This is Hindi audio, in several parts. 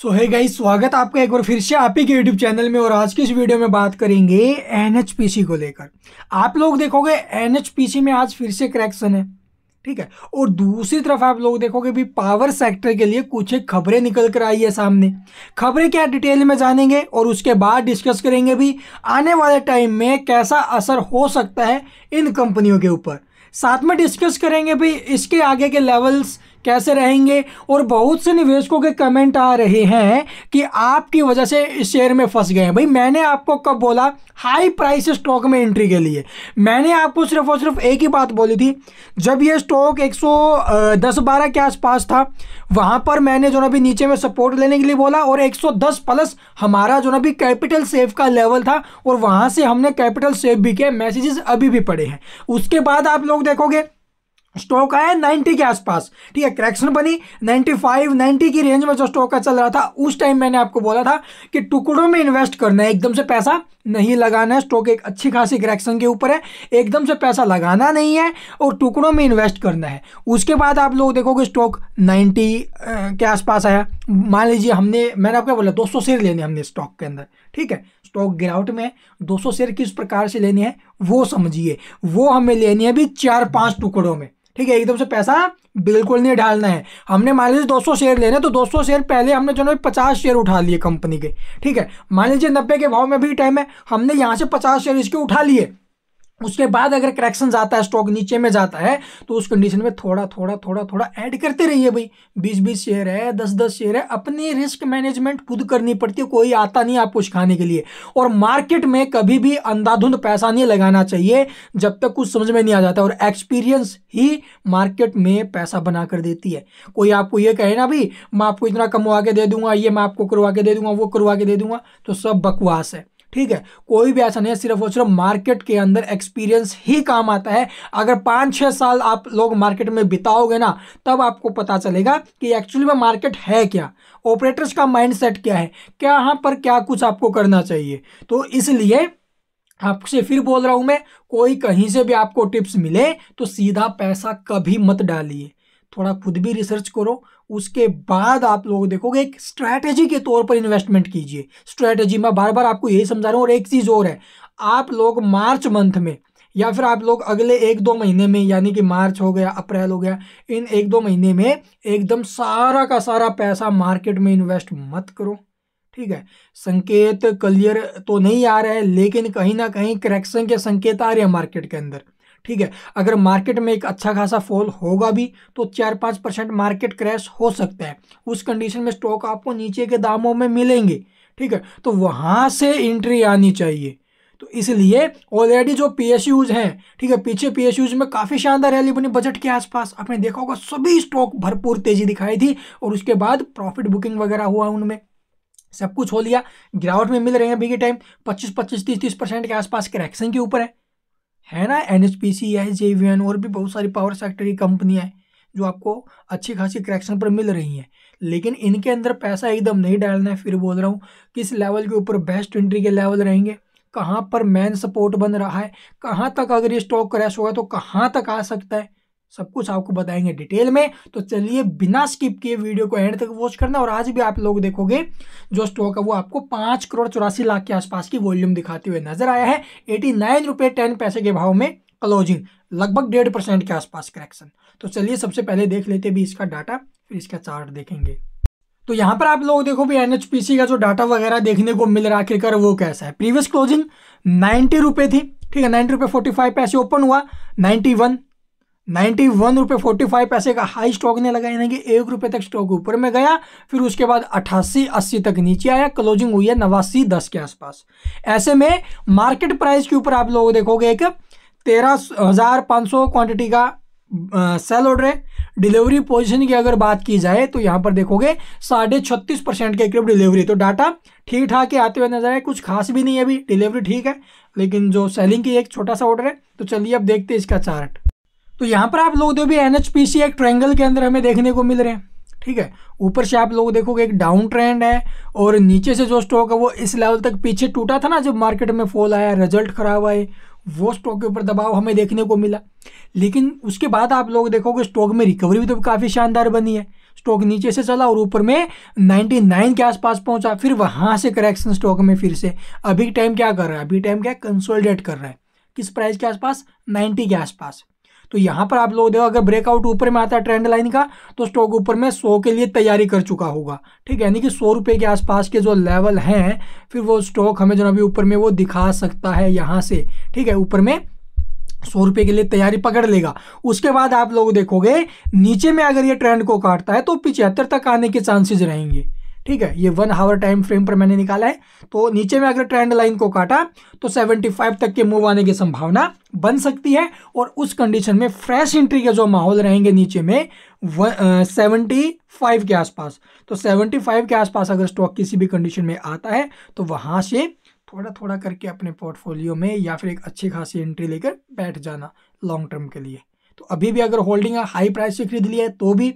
सो है गाइस स्वागत आपका एक बार फिर से आप ही के यूट्यूब चैनल में और आज के इस वीडियो में बात करेंगे एनएचपीसी को लेकर आप लोग देखोगे एनएचपीसी में आज फिर से करेक्शन है ठीक है और दूसरी तरफ आप लोग देखोगे भी पावर सेक्टर के लिए कुछ एक खबरें निकल कर आई है सामने खबरें क्या डिटेल में जानेंगे और उसके बाद डिस्कस करेंगे भी आने वाले टाइम में कैसा असर हो सकता है इन कंपनियों के ऊपर साथ में डिस्कस करेंगे भी इसके आगे के लेवल्स कैसे रहेंगे और बहुत से निवेशकों के कमेंट आ रहे हैं कि आपकी वजह से इस शेयर में फंस गए भाई मैंने आपको कब बोला हाई प्राइस स्टॉक में एंट्री के लिए मैंने आपको सिर्फ और सिर्फ एक ही बात बोली थी जब ये स्टॉक 110 12 के आसपास था वहाँ पर मैंने जो ना भी नीचे में सपोर्ट लेने के लिए बोला और 110 प्लस हमारा जो ना भी कैपिटल सेव का लेवल था और वहाँ से हमने कैपिटल सेफ भी किया मैसेजेस अभी भी पड़े हैं उसके बाद आप लोग देखोगे स्टॉक आया 90 के आसपास ठीक है करेक्शन बनी 95 90 की रेंज में जो स्टॉक का चल रहा था उस टाइम मैंने आपको बोला था कि टुकड़ों में इन्वेस्ट करना है एकदम से पैसा नहीं लगाना है स्टॉक एक अच्छी खासी करेक्शन के ऊपर है एकदम से पैसा लगाना नहीं है और टुकड़ों में इन्वेस्ट करना है उसके बाद आप लोग देखोगे स्टॉक नाइन्टी के आसपास आया मान लीजिए हमने मैंने आपको बोला सौ शेयर लेने हमने स्टॉक के अंदर ठीक है स्टॉक गिरावट में सौ शेयर किस प्रकार से लेने हैं वो समझिए वो हमें लेनी है अभी चार पाँच टुकड़ों में ठीक है एकदम से पैसा बिल्कुल नहीं डालना है हमने मान लीजिए 200 शेयर लेने तो 200 शेयर पहले हमने जो है पचास शेयर उठा लिए कंपनी के ठीक है मान लीजिए नब्बे के भाव में भी टाइम है हमने यहाँ से पचास शेयर इसके उठा लिए उसके बाद अगर करेक्शन जाता है स्टॉक नीचे में जाता है तो उस कंडीशन में थोड़ा थोड़ा थोड़ा थोड़ा ऐड करते रहिए भाई बीस बीस शेयर है दस दस शेयर है अपनी रिस्क मैनेजमेंट खुद करनी पड़ती है कोई आता नहीं आपको सिखाने के लिए और मार्केट में कभी भी अंधाधुंध पैसा नहीं लगाना चाहिए जब तक कुछ समझ में नहीं आ जाता और एक्सपीरियंस ही मार्केट में पैसा बना कर देती है कोई आपको ये कहे ना भाई मैं आपको इतना कमवा के दे दूंगा ये मैं आपको करवा के दे दूंगा वो करवा के दे दूंगा तो सब बकवास है ठीक है कोई भी ऐसा नहीं है सिर्फ और सिर्फ मार्केट के अंदर एक्सपीरियंस ही काम आता है अगर पाँच छः साल आप लोग मार्केट में बिताओगे ना तब आपको पता चलेगा कि एक्चुअली में मार्केट है क्या ऑपरेटर्स का माइंडसेट क्या है क्या यहाँ पर क्या कुछ आपको करना चाहिए तो इसलिए आपसे फिर बोल रहा हूँ मैं कोई कहीं से भी आपको टिप्स मिले तो सीधा पैसा कभी मत डालिए थोड़ा खुद भी रिसर्च करो उसके बाद आप लोग देखोगे एक स्ट्रैटेजी के तौर पर इन्वेस्टमेंट कीजिए स्ट्रैटेजी मैं बार बार आपको यही समझा रहा हूँ और एक चीज़ और है आप लोग मार्च मंथ में या फिर आप लोग अगले एक दो महीने में यानी कि मार्च हो गया अप्रैल हो गया इन एक दो महीने में एकदम सारा का सारा पैसा मार्केट में इन्वेस्ट मत करो ठीक है संकेत क्लियर तो नहीं आ रहा है लेकिन कहीं ना कहीं करेक्शन के संकेत आ रहे हैं मार्केट के अंदर ठीक है अगर मार्केट में एक अच्छा खासा फॉल होगा भी तो चार पाँच परसेंट मार्केट क्रैश हो सकता है उस कंडीशन में स्टॉक आपको नीचे के दामों में मिलेंगे ठीक है तो वहाँ से एंट्री आनी चाहिए तो इसलिए ऑलरेडी जो पी एस यूज हैं ठीक है पीछे पी एस यूज में काफ़ी शानदार रैली बनी बजट के आसपास आपने देखा होगा सभी स्टॉक भरपूर तेजी दिखाई थी और उसके बाद प्रॉफिट बुकिंग वगैरह हुआ उनमें सब कुछ हो लिया गिरावट में मिल रहे हैं अभी के टाइम 25 25 30 30 परसेंट के आसपास करेक्शन के ऊपर है है ना एन एच पी सी है जे वी एन और भी बहुत सारी पावर सेक्टर की कंपनियाँ हैं जो आपको अच्छी खासी करेक्शन पर मिल रही हैं लेकिन इनके अंदर पैसा एकदम नहीं डालना है फिर बोल रहा हूँ किस लेवल के ऊपर बेस्ट एंट्री के लेवल रहेंगे कहाँ पर मैन सपोर्ट बन रहा है कहाँ तक अगर ये स्टॉक क्रैश होगा तो कहाँ तक आ सकता है सब कुछ आपको बताएंगे डिटेल में तो चलिए बिना स्किप किए वीडियो को एंड तक वॉच करना और आज भी आप लोग देखोगे जो स्टॉक है वो आपको पाँच करोड़ चौरासी लाख के आसपास की वॉल्यूम दिखाते हुए नजर आया है एटी नाइन रुपये टेन पैसे के भाव में क्लोजिंग लगभग डेढ़ परसेंट के आसपास करेक्शन तो चलिए सबसे पहले देख लेते भी इसका डाटा फिर इसका चार्ट देखेंगे तो यहाँ पर आप लोग देखो भी एन का जो डाटा वगैरह देखने को मिल रहा आखिरकार वो कैसा है प्रीवियस क्लोजिंग नाइन्टी थी ठीक है नाइन्टी रुपये फोर्टी फाइव पैसे ओपन हुआ नाइन्टी वन नाइन्टी वन रुपये फोर्टी फाइव पैसे का हाई स्टॉक ने लगाया यानी कि एक रुपये तक स्टॉक ऊपर में गया फिर उसके बाद अट्ठासी अस्सी तक नीचे आया क्लोजिंग हुई है नवासी दस के आसपास ऐसे में मार्केट प्राइस के ऊपर आप लोग देखोगे एक तेरह हज़ार पाँच सौ क्वान्टिटी का सेल ऑर्डर है डिलीवरी पोजीशन की अगर बात की जाए तो यहाँ पर देखोगे साढ़े छत्तीस परसेंट के करीब डिलीवरी तो डाटा ठीक ठाक के आते हुए नजर आए कुछ खास भी नहीं है अभी डिलीवरी ठीक है लेकिन जो सेलिंग की एक छोटा सा ऑर्डर है तो चलिए अब देखते हैं इसका चार्ट तो यहाँ पर आप लोग दो भी एन एक ट्रैंगल के अंदर हमें देखने को मिल रहे हैं ठीक है ऊपर से आप लोग देखोगे एक डाउन ट्रेंड है और नीचे से जो स्टॉक है वो इस लेवल तक पीछे टूटा था ना जब मार्केट में फॉल आया रिजल्ट खराब आए वो स्टॉक के ऊपर दबाव हमें देखने को मिला लेकिन उसके बाद आप लोग देखोगे स्टॉक में रिकवरी भी तो काफ़ी शानदार बनी है स्टॉक नीचे से चला और ऊपर में 99 के आसपास पहुंचा फिर वहां से करेक्शन स्टॉक में फिर से अभी टाइम क्या कर रहा है अभी टाइम क्या कंसोलिडेट कर रहा है किस प्राइस के आसपास 90 के आसपास तो यहाँ पर आप लोग देखो अगर ब्रेकआउट ऊपर में आता है ट्रेंड लाइन का तो स्टॉक ऊपर में सौ के लिए तैयारी कर चुका होगा ठीक है यानी कि सौ रुपये के आसपास के जो लेवल हैं फिर वो स्टॉक हमें जो अभी ऊपर में वो दिखा सकता है यहाँ से ठीक है ऊपर में सौ रुपये के लिए तैयारी पकड़ लेगा उसके बाद आप लोग देखोगे नीचे में अगर ये ट्रेंड को काटता है तो पिछहत्तर तक आने के चांसेज रहेंगे ठीक है ये वन हावर टाइम फ्रेम पर मैंने निकाला है तो नीचे में अगर ट्रेंड लाइन को काटा तो 75 तक के मूव आने की संभावना बन सकती है और उस कंडीशन में फ्रेश एंट्री के जो माहौल रहेंगे नीचे में सेवेंटी फाइव के आसपास तो सेवेंटी फाइव के आसपास अगर स्टॉक किसी भी कंडीशन में आता है तो वहां से थोड़ा थोड़ा करके अपने पोर्टफोलियो में या फिर एक अच्छी खासी एंट्री लेकर बैठ जाना लॉन्ग टर्म के लिए तो अभी भी अगर होल्डिंग हाई प्राइस से खरीद लिया है तो भी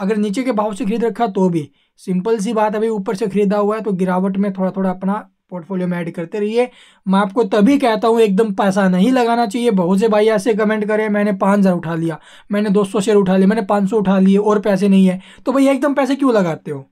अगर नीचे के भाव से खरीद रखा तो भी सिंपल सी बात अभी ऊपर से खरीदा हुआ है तो गिरावट में थोड़ा थोड़ा अपना पोर्टफोलियो में ऐड करते रहिए मैं आपको तभी कहता हूँ एकदम पैसा नहीं लगाना चाहिए बहुत से भाई ऐसे कमेंट करें मैंने पाँच हज़ार उठा लिया मैंने दो सौ शेयर उठा लिए मैंने पाँच सौ उठा लिए और पैसे नहीं है तो भाई एकदम पैसे क्यों लगाते हो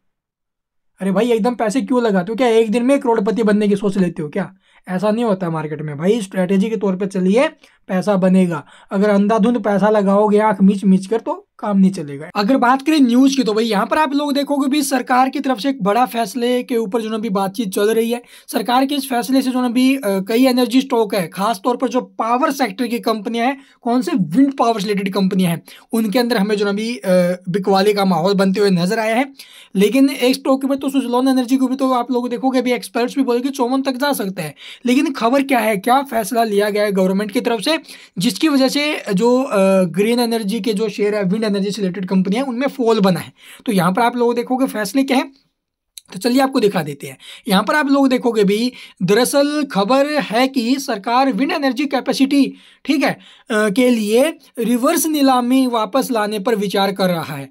अरे भाई एकदम पैसे क्यों लगाते हो क्या एक दिन में करोड़पति बनने की सोच लेते हो क्या ऐसा नहीं होता मार्केट में भाई स्ट्रैटेजी के तौर पर चलिए पैसा बनेगा अगर अंधाधुंध पैसा लगाओगे आंख मिच मिच कर तो काम नहीं चलेगा अगर बात करें न्यूज की तो भाई यहाँ पर आप लोग देखोगे भी सरकार की तरफ से एक बड़ा फैसले के ऊपर जो ना भी बातचीत चल रही है सरकार के इस फैसले से जो ना भी कई एनर्जी स्टॉक है खासतौर पर जो पावर सेक्टर की कंपनियां हैं कौन से विंड पावर रिलेटेड कंपनियां हैं उनके अंदर हमें जो ना भी बिकवाले का माहौल बनते हुए नजर आया है लेकिन एक स्टॉक के बाद तो सुजलॉन एनर्जी को भी तो आप लोग देखोगे अभी एक्सपर्ट्स भी बोले कि चौवन तक जा सकते हैं लेकिन खबर क्या है क्या फैसला लिया गया है गवर्नमेंट की तरफ से से जिसकी वजह से जो ग्रीन एनर्जी के जो शेयर है विंड एनर्जी से रिलेटेड कंपनियां उनमें फॉल बना है तो यहाँ पर आप लोग देखोगे फैसले क्या है तो चलिए आपको दिखा देते हैं यहाँ पर आप लोग देखोगे भी दरअसल खबर है कि सरकार विंड एनर्जी कैपेसिटी ठीक है आ, के लिए रिवर्स नीलामी वापस लाने पर विचार कर रहा है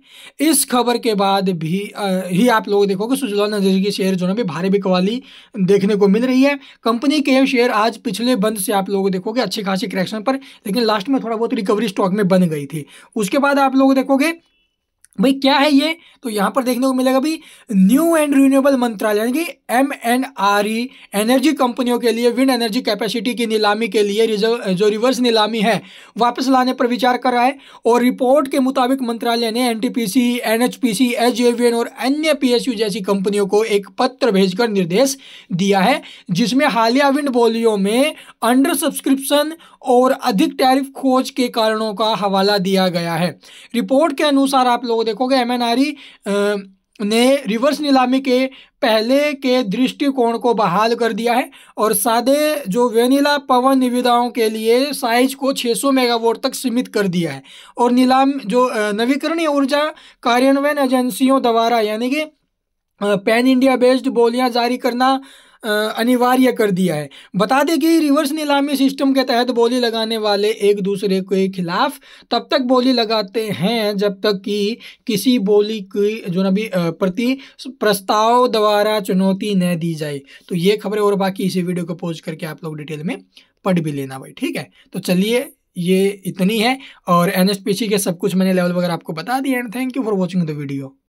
इस खबर के बाद भी आ, ही आप लोग देखोगे सुजलौन एनर्जी के शेयर जो है भारी बिकवाली देखने को मिल रही है कंपनी के शेयर आज पिछले बंद से आप लोग देखोगे अच्छी खासी करेक्शन पर लेकिन लास्ट में थोड़ा बहुत रिकवरी स्टॉक में बन गई थी उसके बाद आप लोग देखोगे भाई क्या है ये तो यहाँ पर देखने को मिलेगा भाई न्यू एंड रिन्यूएबल मंत्रालय यानी कि M N R E energy कंपनियों के लिए विंड एनर्जी कैपेसिटी की नीलामी के लिए रिजर्व जो रिवर्स नीलामी है वापस लाने पर विचार कर रहा है और रिपोर्ट के मुताबिक मंत्रालय ने N T P C N H P C H J N और अन्य पी एस यू जैसी कंपनियों को एक पत्र भेजकर निर्देश दिया है जिसमें हालिया विंड बोलियों में अंडर सब्सक्रिप्शन और अधिक टैरिफ खोज के कारणों का हवाला दिया गया है रिपोर्ट के अनुसार आप लोग देखोगे एम ने रिवर्स नीलामी के पहले के दृष्टिकोण को बहाल कर दिया है और सादे जो वेनिला पवन निविदाओं के लिए साइज को 600 मेगावाट तक सीमित कर दिया है और नीलाम जो नवीकरणीय ऊर्जा कार्यान्वयन एजेंसियों द्वारा यानी कि पैन इंडिया बेस्ड बोलियां जारी करना अनिवार्य कर दिया है बता दें कि रिवर्स नीलामी सिस्टम के तहत बोली लगाने वाले एक दूसरे के खिलाफ तब तक बोली लगाते हैं जब तक कि किसी बोली की जो नबी प्रति प्रस्ताव द्वारा चुनौती न दी जाए तो ये खबरें और बाकी इसी वीडियो को पोस्ट करके आप लोग डिटेल में पढ़ भी लेना भाई ठीक है तो चलिए ये इतनी है और एन के सब कुछ मैंने लेवल वगैरह आपको बता दिया and thank you for watching the video